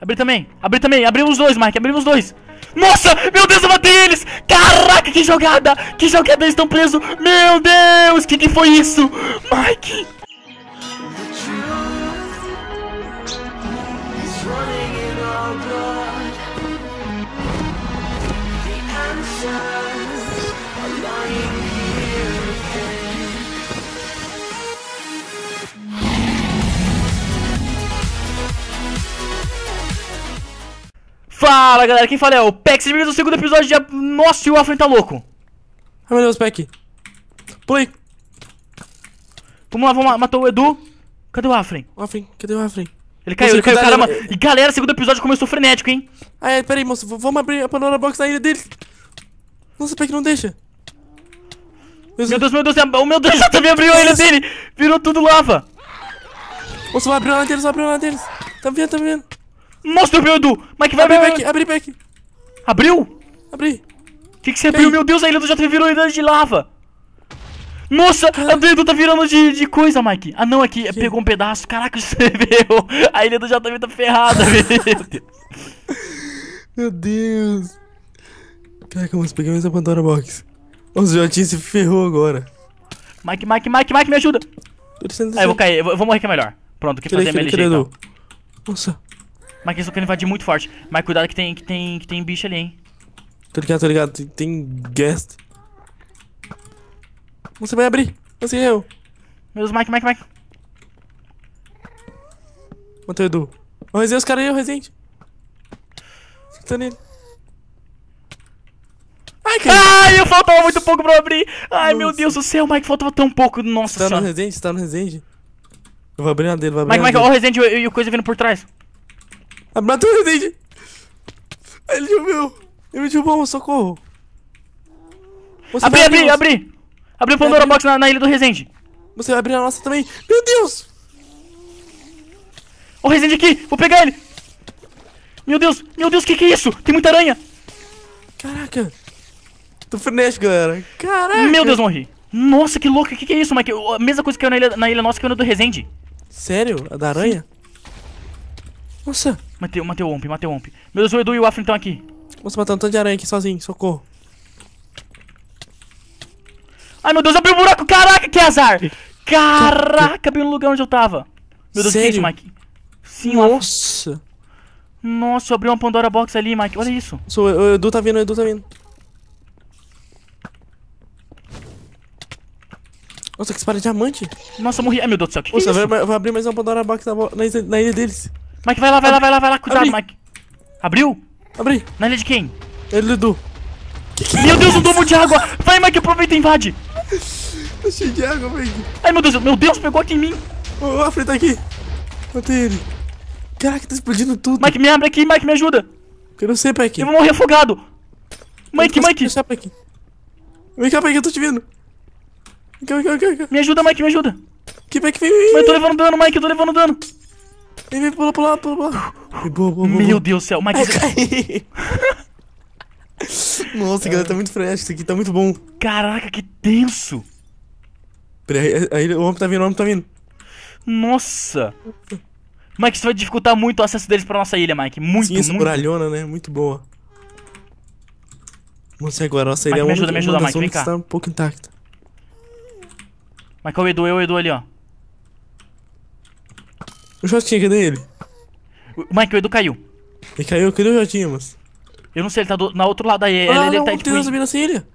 Abri também. Abri também. Abrimos os dois, Mike. Abrimos os dois. Nossa, meu Deus, eu matei eles. Caraca, que jogada. Que jogada, eles estão presos. Meu Deus, que que foi isso? Mike. Fala galera, quem fala é o Pex, bem-vindo é ao segundo episódio de Nossa, e o Afren tá louco. Ai ah, meu Deus, Peck. foi? Vamos lá, vamos lá, matou o Edu. Cadê o Afren? O Afren, cadê o Afren? Ele caiu, Você, ele caiu, caramba. E galera, segundo episódio começou frenético, hein? Ah, é, pera aí moço, vamos abrir a Pandora Box da ilha dele. Nossa, Peck, não deixa. Meu, meu Deus, meu Deus, é o meu Deus já também abriu a ilha dele. Virou tudo lava. Moço, vai abrir lá deles, vai abrir lá deles. Tá vendo, tá vendo. Mostra o meu Edu! Mike, vai, abrir vai, back, vai. abri back. Abriu? Abri. O que, que você abriu? Meu Deus, a ilha do Jato virou ilha de lava. Nossa, ah. a do Edu tá virando de, de coisa, Mike. Ah, não, aqui, é que, pegou um pedaço. Caraca, você viu? A ilha do JV tá ferrada, meu Deus. Meu Deus. Caraca, mas peguei mais a Pandora Box. Os o se ferrou agora. Mike, Mike, Mike, Mike, me ajuda. ah, eu vou cair, eu vou morrer que é melhor. Pronto, o que fazer é melhor. Então. Nossa. Mas eles estão é querendo invadir muito forte. Mas cuidado que tem, que tem, que tem bicho ali, hein. Tô ligado, tô ligado. Tem, tem guest. Você vai abrir. Você é eu. Meu Deus, Mike, Mike, Mike. Matei o Edu. O rezei os caras aí, o Resident. Tá Escutando nele. Ai, cara. Ai, eu faltava muito pouco pra eu abrir. Ai, Nossa. meu Deus do céu, Mike, faltava tão pouco. Nossa Você tá no Resident? Você tá no Resident? Eu vou abrir na dele, vou abrir Mike, Mike, ó o Resident e o coisa vindo por trás. Matou o Resende. Ele meu, Ele me derrubou, socorro! Você abri, abri, abri! Abri o Pandora Box na, na, ilha do Resende! Você vai abrir a nossa também! Meu Deus! Ó o Resende aqui! Vou pegar ele! Meu Deus! Meu Deus, o que, que é isso? Tem muita aranha! Caraca! Tô frenético, galera! Caraca! Meu Deus, morri! Nossa, que louco! O que, que é isso, Mike? A mesma coisa que eu na ilha, na ilha nossa que eu na do Resende! Sério? A da aranha? Sim. Nossa. Matei, matei o Omp, matei o Omp. Meu Deus, o Edu e o Afro estão aqui. Nossa, matando um tanto de aranha aqui sozinho, socorro. Ai, meu Deus, abriu um buraco, caraca, que azar! Caraca, abriu no lugar onde eu tava. Meu Deus, Sério? que é isso, Mike? Sim, Nossa. Afro. Nossa, abriu uma Pandora Box ali, Mike, olha isso. o Edu tá vindo, o Edu tá vindo. Nossa, que de diamante. Nossa, morri. Ai, meu Deus do céu, que Nossa, que é isso? abrir mais uma Pandora Box na, na ilha deles. Mike, vai lá, vai lá, vai lá, vai lá, cuidado, Abri. Mike. Abriu? Abri. Na ilha de quem? Ele do. Que que meu é Deus, um domo de água! Vai, Mike, aproveita e invade! Tá cheio de água, Mike! Ai, meu Deus, meu Deus, pegou aqui em mim. Ô, oh, Afri tá aqui. Matei ele. Caraca, tá explodindo tudo. Mike, me abre aqui, Mike, me ajuda. Eu não sei, Mike. Eu vou morrer afogado. Mike, Mike. Deixar, Peck. Vem cá, Mike, eu tô te vendo. Vem cá, vem cá, vem cá. Me ajuda, Mike, me ajuda. Que Mike, vem, vem. Mike, eu tô levando dano, Mike, eu tô levando dano. Vem, pula, pula, pula, pula. Meu Deus do céu, mas. Nossa, galera, tá muito fresco, Isso aqui tá muito bom. Caraca, que tenso. Peraí, aí, o homem tá vindo, o homem tá vindo. Nossa. Mike, isso vai dificultar muito o acesso deles pra nossa ilha, Mike. Muito, Sim, muito. muralhona, né? Muito boa. Nossa, agora nossa ilha Mike, é me ajuda, me ajuda, Mike, vem cá. tá um pouco intacta. Mike, olha é o Edu, eu é o Edu ali, ó. O Jotinha, cadê ele? O Mike, o Edu caiu. Ele caiu, cadê o Jotinha, mas? Eu não sei, ele tá do, na outro lado aí. Ah, ele, não, tá aí, tipo, eu nessa ilha.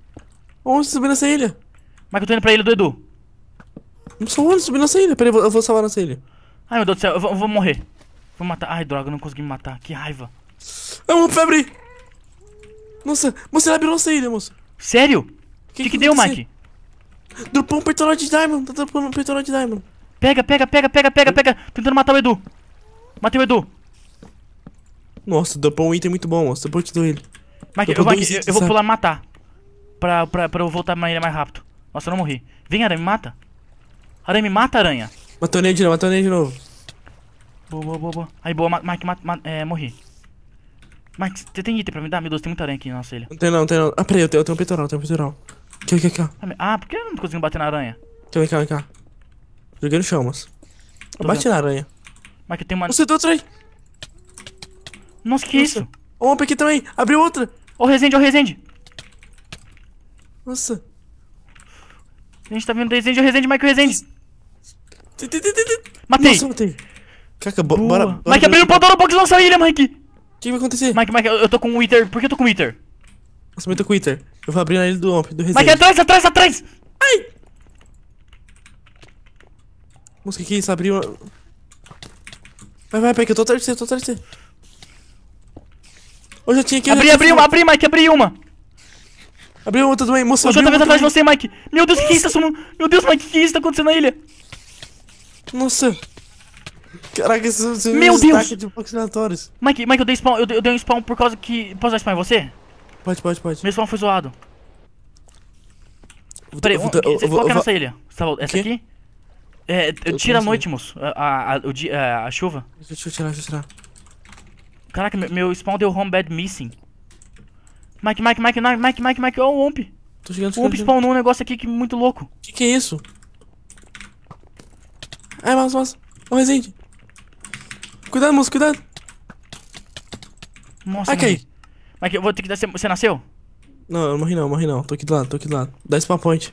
Onde você subiu nessa ilha? Mike, eu tô indo pra ilha do Edu. Não sou onde subindo nessa ilha. Peraí, eu, eu vou salvar nessa ilha. Ai, meu Deus do céu, eu vou, eu vou morrer. Vou matar. Ai, droga, eu não consegui me matar. Que raiva. É uma febre! Nossa, você abriu nossa ilha, moço. Sério? O que, que, que, que, deu, Mike? Dropou um peitoral de diamond. Tá dropando um peitoral de diamond. Pega, pega, pega, pega, pega, pega. Tentando matar o Edu. Matei o Edu. Nossa, dropou é um item muito bom, moço. Dropou te dou ele. Mike, eu, Mike, eu vou pular e matar. Pra, pra, pra eu voltar pra ele mais rápido. Nossa, eu não morri. Vem, aranha, me mata. Aranha, me mata, aranha. Matou ele de novo, matou ele de novo. Boa, boa, boa, boa. Aí, boa, Mike, ma ma é, morri. Mike, você tem item pra me dar? Meu Deus, tem muita aranha aqui na nossa ilha. Não tem não, tem não. Ah, peraí, eu tenho, eu tenho um peitoral, eu tenho um peitoral. Aqui, aqui, aqui. Ah, por que eu não tô conseguindo bater na aranha? Então, vem cá, vem cá. Joguei no chamas. Tô Bate vendo. na aranha. Mas que tem uma. Você tem outra aí. Nossa, que Nossa. isso? Ó, uma aqui também. Abriu outra. Ô, Resende, ô, Resende. Nossa. A gente tá vendo Resende, ô, Resende, Mike, o Resende. Matei. Nossa, matei. Caca, bora, bora. Mike, abriu o Pandora Box nossa ilha, Mike. O que vai acontecer? Mike, Mike, eu, tô com o Wither. Por que eu tô com o Wither? Nossa, eu tô com o Wither. Eu vou abrir na ilha do Omp, do Resende. Mike, atrás, atrás, atrás. Música aqui, isso abriu. Vai, vai, pega, que eu tô atrás de você, tô atrás de você. Eu já tinha aqui. Abri, né? abri uma, abri, Mike, abri uma. Abriu outra também, moça. Eu já tava atrás de você, Mike. Meu Deus, o que é isso? Tá sumindo? Meu Deus, Mike, o que é isso? Tá acontecendo na ilha? Nossa. Caraca, esse, esse Meu Deus! de boxinatórios. Mike, Mike, eu dei spawn, eu dei, eu dei um spawn por causa que. Posso dar spawn em você? Pode, pode, pode. Meu spawn foi zoado. Vou, Peraí, vou, um, vou, qual a nossa ilha? Essa, essa aqui? É, tira a noite, moço. A, a, a, é, a, chuva. Deixa eu tirar, deixa eu tirar. Caraca, meu spawn deu home bad missing. Mike, Mike, Mike, Mike, Mike, Mike, ó oh, o Omp. Tô chegando, O Omp spawnou um negócio aqui que muito louco. Que que é isso? Ai, é, mas, mas. Ô, resende. Cuidado, moço, cuidado. Nossa, Ok. Mike, eu vou ter que dar. Você nasceu? Não, eu morri não, morri não. Tô aqui do lado, tô aqui do lado. Dá spawn point.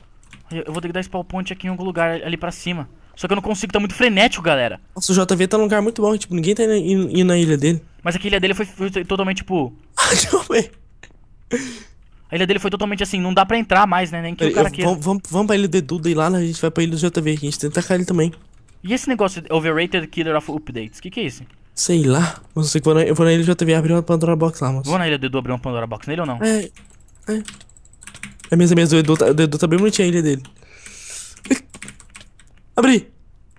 Eu, eu vou ter que dar spawn point aqui em algum lugar ali pra cima. Só que eu não consigo, tá muito frenético, galera. Nossa, o JV tá num lugar muito bom, tipo, ninguém tá indo, indo na ilha dele. Mas aqui é a ilha dele foi, foi totalmente, tipo. Ah, a ilha dele foi totalmente assim, não dá pra entrar mais, né? Nem que eu, o cara queira. Vamos vamo pra ilha do Duda e lá né, a gente vai pra ilha do JV, a gente tenta atacar ele também. E esse negócio de Overrated Killer of Updates, o que, que é isso? Sei lá, mas eu sei que vou na, eu vou na ilha do JV abrir uma Pandora Box lá, moço. Vou na ilha do Edu abrir uma Pandora Box nele ou não? É. É. É mesmo, é mesmo, o Edu, tá, o Edu tá bem bonitinho a ilha dele. Abri!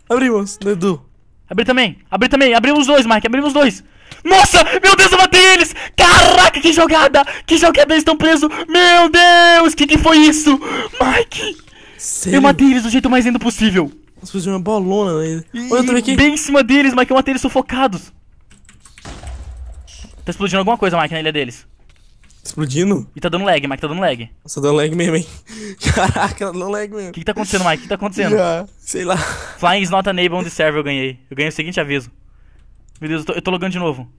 Abri, moço, né, Edu. Abri também, abri também, abrimos os dois, Mark, abrimos os dois. Nossa, meu Deus, eu matei eles! Caraca, que jogada! Que jogada, eles estão presos! Meu Deus, que que foi isso? Mike! Sério? Eu matei eles do jeito mais lindo possível. Nossa, fiz uma bolona nele. Né? Olha, eu também aqui. Bem em cima deles, Mike, eu matei eles sufocados. Tá explodindo alguma coisa, Mike, na ilha deles. Explodindo? E tá dando lag, Mike, tá dando lag. Nossa, tá dando lag mesmo, hein? Caraca, tá dando lag mesmo. O que, que tá acontecendo, Mike? O que tá acontecendo? Já, sei lá. Flying is not neighbor on the server eu ganhei. Eu ganhei o seguinte aviso. Meu Deus, eu tô, eu tô logando de novo.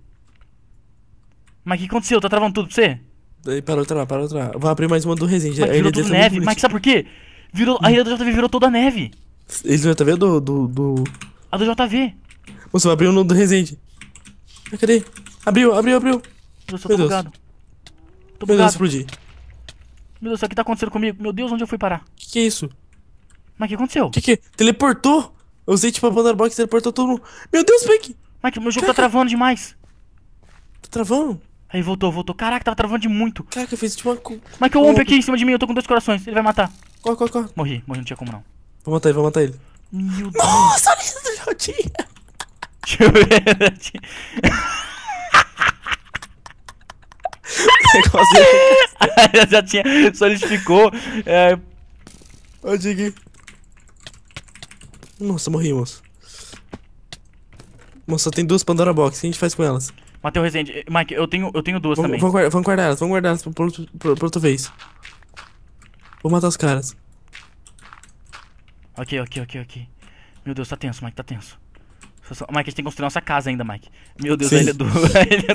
Mike, o que aconteceu? Tá travando tudo pra você? Daí, parou, travar, parou, travar. Vou abrir mais uma do resin. Mike, é, virou tudo tá neve. Mike, sabe por quê? Virou, hum. a ilha do JV virou toda neve. Ele tá do JV do, do, do... A do JV. Você abriu no do Resende. Cadê? Abriu, abriu, abriu. Eu só tô Meu Deus. Bugado. Tô Meu Deus, explodi. Meu Deus, o que tá acontecendo comigo? Meu Deus, onde eu fui parar? Que que é isso? Mas o que aconteceu? Que que Teleportou? Eu usei tipo a Pandora e teleportou todo mundo. Meu Deus, Mike! Mike, meu jogo tá Caraca. tá travando demais. Tá travando? Aí voltou, voltou. Caraca, tava travando de muito. Caraca, fez tipo uma... Mike, o Omp aqui em cima de mim, eu tô com dois corações. Ele vai matar. Corre, corre, corre. Morri, morri, não tinha como não. Vou matar ele, vou matar ele. Meu Deus. Nossa, olha isso Jotinha! Deixa eu ver. Né? Negócio é já tinha, solidificou. É... Ô, Dig. Nossa, morri, moço. Moço, só tem duas Pandora Box. O que a gente faz com elas? Matei o Resende. Eh, Mike, eu tenho, eu tenho duas vamos, também. Vamos guardar, vamos guardar elas, vamos guardar elas pra outra vez. Vou matar os caras. Ok, ok, ok, ok. Meu Deus, tá tenso, Mike, tá tenso. Mike, a gente tem que construir nossa casa ainda, Mike. Meu Deus, ele é do. ele ilha é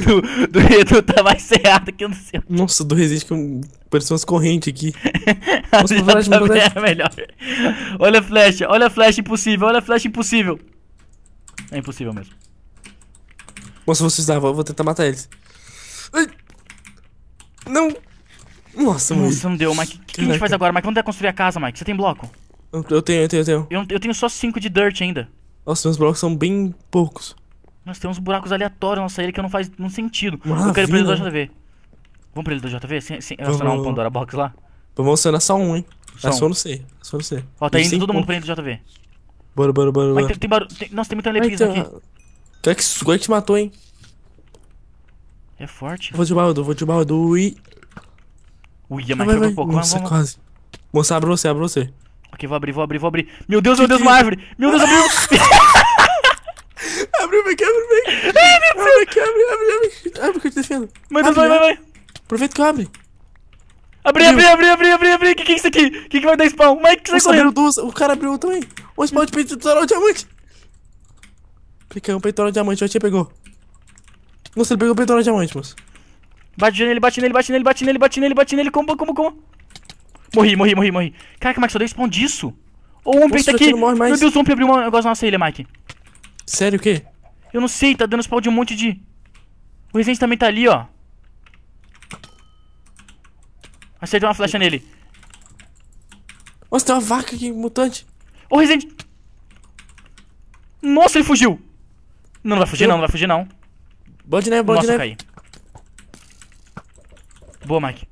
do. do, do, Edu tá mais cerrado que eu não sei. Nossa, do Resist que eu... pareceu correntes aqui. nossa, o flash, tá flash. É melhor. Olha a flecha, olha a flecha impossível, olha a flecha impossível. É impossível mesmo. Nossa, vocês precisar, vou, vou tentar matar eles. Ai. Não! Nossa, mano. Nossa, não deu, Mike. O que, que, a gente faz agora, Mike? Vamos é construir a casa, Mike. Você tem bloco? Eu tenho, eu tenho, eu tenho. Eu, eu tenho só 5 de dirt ainda. Nossa, meus buracos são bem poucos. Nós temos buracos aleatórios na nossa ilha que não faz nenhum sentido. Maravilha. Eu quero ir pra ele do JV. Vamos pra ele do JV? Sem, sem vamos, acionar um Pandora Box lá? Vamos acionar só um, hein? Só um. Aciona C. Aciona C. Ó, tá indo todo mundo pontos. pra ilha do JV. Bora, bora, bora. bora. Mas tem, tem barulho. Tem... Nossa, tem muita letriz então... aqui. Qual é, que, é que te matou, hein? É forte. Vou de baldo, vou de baldo e. Uia, mas é vai, vai. Pouco. Nossa, vamos. quase. Moça, abre você, abre você. Ok, vou abrir, vou abrir, vou abrir. Meu Deus, meu Deus, uma é? árvore! Meu Deus, abriu! abre, abre, abre. Abre, abre, abre, abre. Abre que eu te defendo. Meu Deus, vai, vai, vai. Aproveita que abre. Abri, abri, abri, abri, abri, abri. Que que é isso aqui? Que que vai dar spawn? Mike, é você tá correndo. Duas, o cara abriu também. Um spawn de peitoral diamante. Peguei um peitoral diamante, o tia pegou. Nossa, ele pegou o peitoral diamante, moço. Bate nele, bate nele, bate nele, bate nele, bate nele, bate nele. Como, como, como? Morri, morri, morri, morri. Caraca, Mike, só deu spawn disso. O Ompre tá aqui. Meu Deus, o Ompre abriu um negócio na nossa ilha, Mike. Sério, o quê? Eu não sei, tá dando spawn de um monte de... O Resident também tá ali, ó. Acertei uma flecha nele. Nossa, tem uma vaca aqui, mutante. Ô, Resident... Nossa, ele fugiu. Não, não vai fugir, Eu... não, não vai fugir, não. Band, né? Band, Nossa, né? caí. Boa, Mike.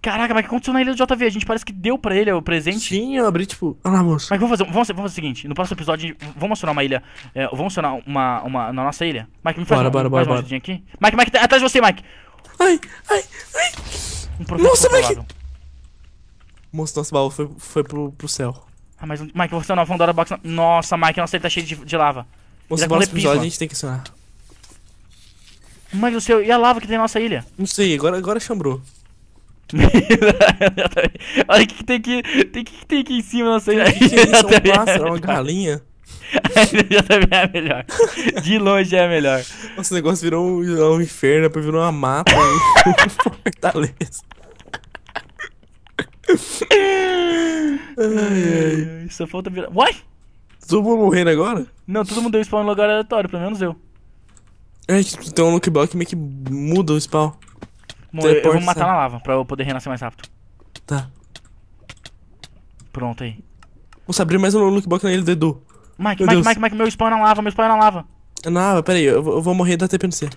Caraca, mas o que aconteceu na ilha do JV? A gente parece que deu pra ele o presente. Sim, eu abri, tipo, ah, moço. Mas vamos fazer, vamos, vamos fazer o seguinte: no próximo episódio, vamos acionar uma ilha. É, vamos acionar uma, uma na nossa ilha. Mike, me faz, bora, um, bora, faz bora, uma bora. aqui. Mike, Mike, tá, atrás de você, Mike. Ai, ai, ai. Um nossa, Mike. Moço, nosso baú foi, foi pro, pro céu. Ah, mas, Mike, você não acionar a box. Nossa, Mike, nossa, ele tá cheio de, de lava. Moço, no tá próximo episódio a gente tem que acionar. Mike o céu, e a lava que tem na nossa ilha? Não sei, agora, agora chambrou. Olha o que, que tem aqui. Tem que, que tem aqui em cima, não sei. é isso? É um pássaro, é uma galinha. já é melhor. De longe é a melhor. Nossa, o negócio virou um, virou um inferno, depois virou uma mata né? fortaleza. ai, ai. Só falta virar. Uai! Todo mundo morrendo agora? Não, todo mundo deu spawn no lugar aleatório, pelo menos eu. É, um o que meio que muda o spawn. Morrer, eu vou me matar na lava pra eu poder renascer mais rápido. Tá. Pronto aí. Nossa, abrir mais um lookbox na ilha do Edu. Mike, meu Mike, Mike, Mike, meu spawn na lava, meu spawn na lava. É na lava, pera eu, eu vou morrer da TP no C.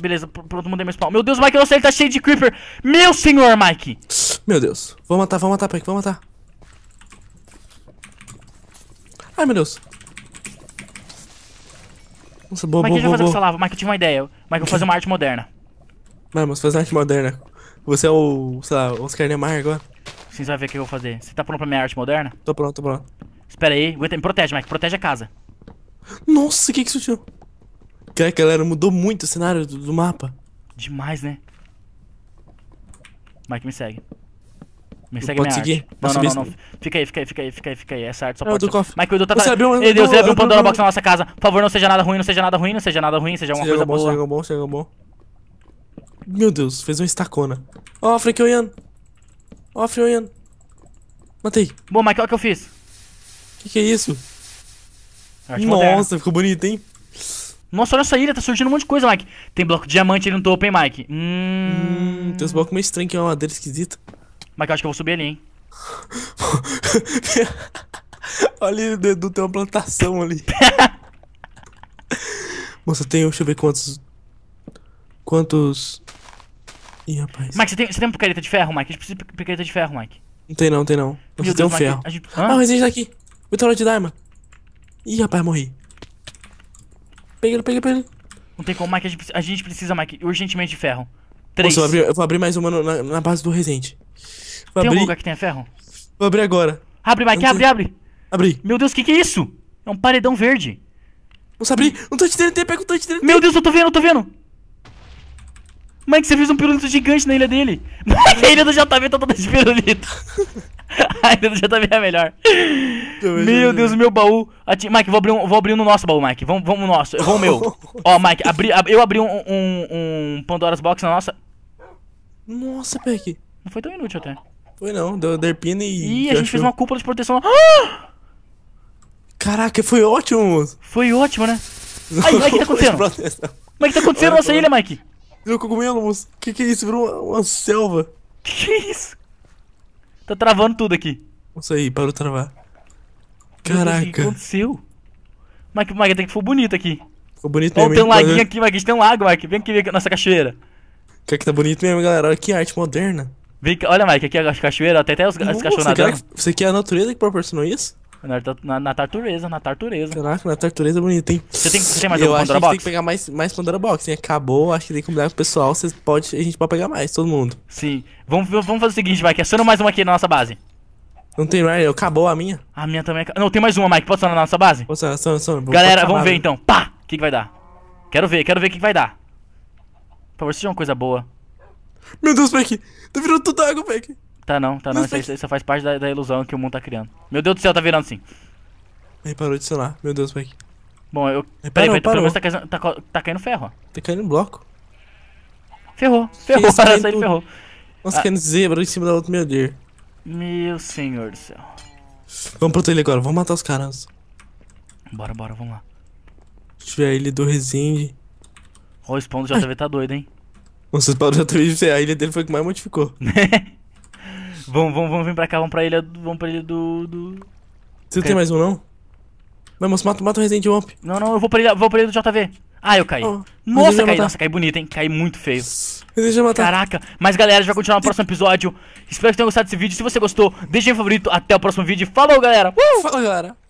Beleza, pronto, mudei meu spawn. Meu Deus, Mike, eu sei, ele tá cheio de creeper. Meu senhor, Mike. Meu Deus. Vou matar, vou matar, Mike, vou matar. Ai, meu Deus. Nossa, boa, Mike, o que boa, eu vou fazer com essa lava? Mike, eu tive uma ideia. Mike, eu vou fazer uma arte moderna. Mano, mas fazer arte moderna. Você é o, sei lá, Oscar Neymar agora. Vocês vão ver o que eu vou fazer. Você tá pronto pra minha arte moderna? Tô pronto, tô pronto. Espera aí, aguenta, me protege, Mike, protege a casa. Nossa, o que que isso tinha? Cara, galera, mudou muito o cenário do, do mapa. Demais, né? Mike, me segue. Me segue pode minha seguir? Não, não, não, não, Fica aí, fica aí, fica aí, fica aí, fica aí. Essa arte só pode... Mike, o Edu tá... Você abriu um... Deus, ele abriu um Pandora Box na nossa casa. Por favor, não seja nada ruim, não seja nada ruim, não seja nada ruim, seja uma coisa boa. Chegou bom, chegou bom. Meu Deus, fez uma estacona. Ó, oh, Frekoyan. Ó, oh, Frekoyan. Matei. Bom, mas o que eu fiz? Que que é isso? Nossa, moderna. ficou bonito, hein? Nossa, olha essa ilha, tá surgindo um monte de coisa, Mike. Tem bloco de diamante ali no topo, hein, Mike? Hum... hum tem uns blocos meio estranhos, que é uma madeira esquisita. Mike, eu acho que eu vou subir ali, hein? olha o Dedo, tem uma plantação ali. Moça, tem, deixa eu ver quantos... Quantos... Ih, rapaz. Mike, você tem, você tem picareta de ferro, Mike? A gente precisa de picareta de ferro, Mike. Não tem não, tem não. Eu preciso ter um Mike, ferro. Gente... Ah, o resiste tá aqui. Meteoro de Daima. Ih, rapaz, morri. Pega ele, pega ele, pega ele. Não tem como, Mike. A gente, a gente precisa, Mike, urgentemente de ferro. Três. Nossa, eu, abri, eu vou abrir mais uma no, na, na, base do Resente. Vou tem abrir... um lugar que tenha ferro? Vou abrir agora. Abre, Mike, abre, abre. Abri. Meu Deus, o que, que é isso? É um paredão verde. Vou abrir. Um touch TNT, pega o touch TNT. Meu Deus, eu tô vendo, eu tô vendo. Mike, você fez um pirulito gigante na ilha dele. Mike, a ilha do JV tá toda de pirulito. a ilha do JV é a melhor. Meu Deus, o meu baú. Ati... Mike, vou abrir, um, vou abrir um no nosso baú, Mike. Vamos, vamos no nosso. Eu vou o meu. Ó, Mike, abri, ab... eu abri um, um, um, Pandora's Box na nossa. Nossa, Peck. Não foi tão inútil até. Foi não, deu derpina e. Ih, a gente achou. fez uma cúpula de proteção. Ah! Caraca, foi ótimo, moço. Foi ótimo, né? Ai, Mike, o que tá acontecendo? Mike, tá acontecendo na nossa ilha, Mike? Virou cogumelo, moço. Que que é isso? Virou uma, uma selva. Que que é isso? Tá travando tudo aqui. Isso aí, parou de travar. Caraca. o que aconteceu? Mike, Mike, tem que ficar bonito aqui. Ficou bonito mesmo. Ó, tem um laguinho aqui, Mike. A gente tem um lago, Mike. Vem aqui ver a nossa cachoeira. Que é que tá bonito mesmo, galera. Olha que arte moderna. Vem, olha, Mike, aqui é a cachoeira, até até os, cachorros. Você quer a natureza que proporcionou isso? Na, na, na tartureza, na tartureza. Caraca, na tartureza é bonito, hein? Você tem, você tem mais eu Pandora Box? Eu acho que tem que pegar mais, mais Pandora Box, hein? Acabou, acho que tem que combinar com o pessoal, vocês pode, a gente pode pegar mais, todo mundo. Sim. Vamos, vamos fazer o seguinte, Mike, aciona mais uma aqui na nossa base. Não tem mais, acabou a minha. A minha também acabou. Não, tem mais uma, Mike, pode acionar na nossa base? Pode acionar, aciona, aciona. Galera, vamos ver então. Pá! O que, que vai dar? Quero ver, quero ver o que, que vai dar. Por favor, seja uma coisa boa. Meu Deus, Mike! Tá virando tudo água, Mike! Tá não, tá não. Isso, isso, isso faz parte da, da, ilusão que o mundo tá criando. Meu Deus do céu, tá virando sim. Aí parou de sonar. Meu Deus, Mike. Bom, eu. Peraí, peraí, parou, peraí, parou. Tá, caindo, tá, tá, caindo ferro, ó. Tá caindo um bloco. Ferrou, ferrou, para sair ferrou. Nossa, ah. zebra em cima da outra, meu Deus. Meu senhor do céu. Vamos pro ele agora, vamos matar os caras. Bora, bora, vamos lá. Se tiver ele do Resende. Ó, oh, o spawn do JV Ai. tá doido, hein? Nossa, o spawn do JV, a ilha dele foi o que mais modificou. Vamos, vamos, vamos vir pra cá, vamos pra ilha, vamos pra ilha do... do... Você okay. tem mais um, não? vamos moço, mata, mata o Resident Womp. Não, não, eu vou pra ilha, vou pra ilha do JV. Ah, eu caí. Oh, nossa, caí, nossa, caí bonito, hein? Caí muito feio. Deixa eu matar. Caraca. Mas, galera, já vai continuar no próximo episódio. Espero que tenham gostado desse vídeo. Se você gostou, deixe o favorito. Até o próximo vídeo. Falou, galera. Uh! Falou, galera.